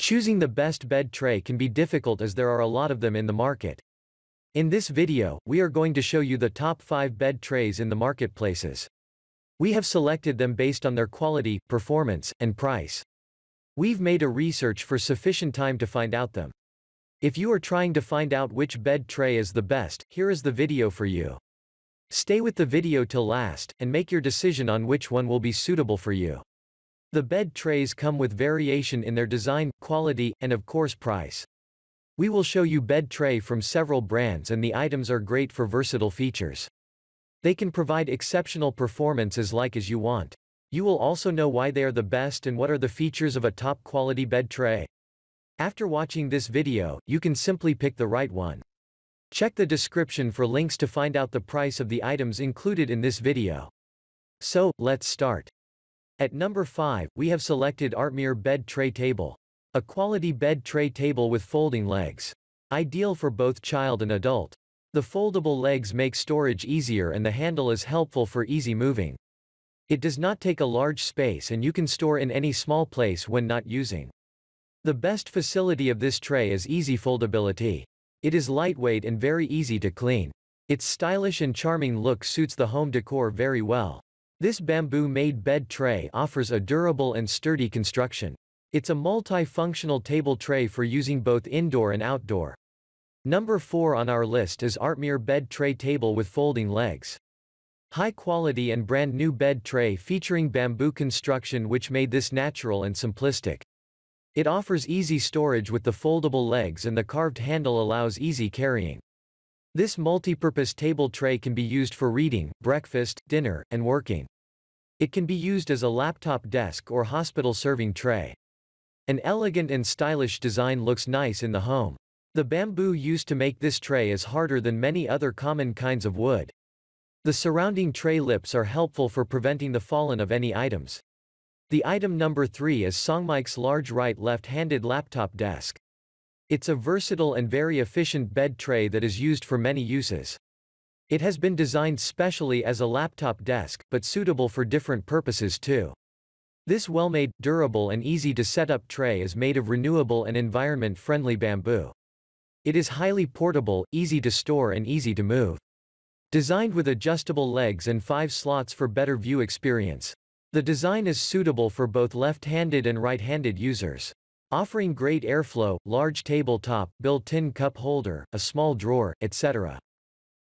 Choosing the best bed tray can be difficult as there are a lot of them in the market. In this video, we are going to show you the top 5 bed trays in the marketplaces. We have selected them based on their quality, performance, and price. We've made a research for sufficient time to find out them. If you are trying to find out which bed tray is the best, here is the video for you. Stay with the video till last, and make your decision on which one will be suitable for you. The bed trays come with variation in their design, quality, and of course price. We will show you bed tray from several brands and the items are great for versatile features. They can provide exceptional performance as like as you want. You will also know why they are the best and what are the features of a top quality bed tray. After watching this video, you can simply pick the right one. Check the description for links to find out the price of the items included in this video. So, let's start. At number 5, we have selected Artmere Bed Tray Table. A quality bed tray table with folding legs. Ideal for both child and adult. The foldable legs make storage easier and the handle is helpful for easy moving. It does not take a large space and you can store in any small place when not using. The best facility of this tray is easy foldability. It is lightweight and very easy to clean. Its stylish and charming look suits the home decor very well. This bamboo-made bed tray offers a durable and sturdy construction. It's a multi-functional table tray for using both indoor and outdoor. Number 4 on our list is Artmere Bed Tray Table with Folding Legs. High quality and brand new bed tray featuring bamboo construction which made this natural and simplistic. It offers easy storage with the foldable legs and the carved handle allows easy carrying. This multipurpose table tray can be used for reading, breakfast, dinner, and working. It can be used as a laptop desk or hospital serving tray. An elegant and stylish design looks nice in the home. The bamboo used to make this tray is harder than many other common kinds of wood. The surrounding tray lips are helpful for preventing the fallen of any items. The item number 3 is Songmike's large right left-handed laptop desk. It's a versatile and very efficient bed tray that is used for many uses. It has been designed specially as a laptop desk, but suitable for different purposes too. This well-made, durable and easy to set up tray is made of renewable and environment-friendly bamboo. It is highly portable, easy to store and easy to move. Designed with adjustable legs and five slots for better view experience. The design is suitable for both left-handed and right-handed users offering great airflow, large tabletop, built-in cup holder, a small drawer, etc.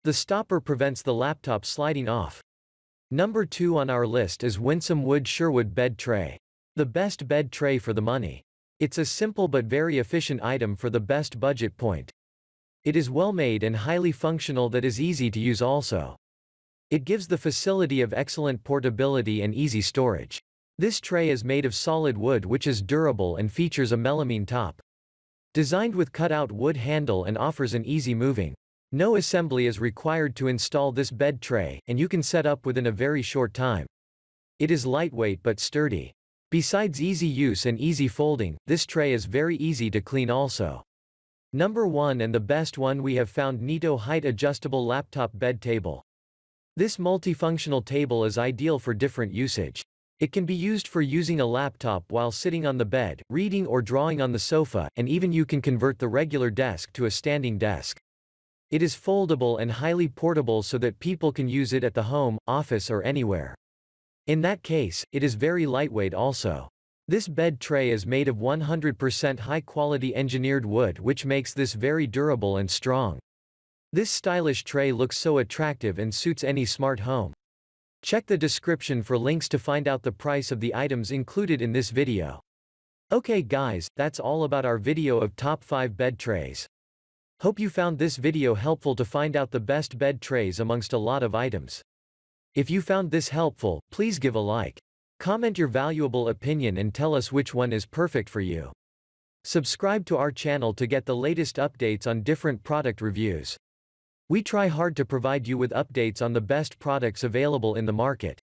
The stopper prevents the laptop sliding off. Number 2 on our list is Winsome Wood Sherwood Bed Tray. The best bed tray for the money. It's a simple but very efficient item for the best budget point. It is well made and highly functional that is easy to use also. It gives the facility of excellent portability and easy storage. This tray is made of solid wood which is durable and features a melamine top. Designed with cutout wood handle and offers an easy moving. No assembly is required to install this bed tray, and you can set up within a very short time. It is lightweight but sturdy. Besides easy use and easy folding, this tray is very easy to clean also. Number 1 and the best one we have found Nito Height Adjustable Laptop Bed Table. This multifunctional table is ideal for different usage. It can be used for using a laptop while sitting on the bed, reading or drawing on the sofa, and even you can convert the regular desk to a standing desk. It is foldable and highly portable so that people can use it at the home, office or anywhere. In that case, it is very lightweight also. This bed tray is made of 100% high-quality engineered wood which makes this very durable and strong. This stylish tray looks so attractive and suits any smart home. Check the description for links to find out the price of the items included in this video. Okay guys, that's all about our video of top 5 bed trays. Hope you found this video helpful to find out the best bed trays amongst a lot of items. If you found this helpful, please give a like. Comment your valuable opinion and tell us which one is perfect for you. Subscribe to our channel to get the latest updates on different product reviews. We try hard to provide you with updates on the best products available in the market.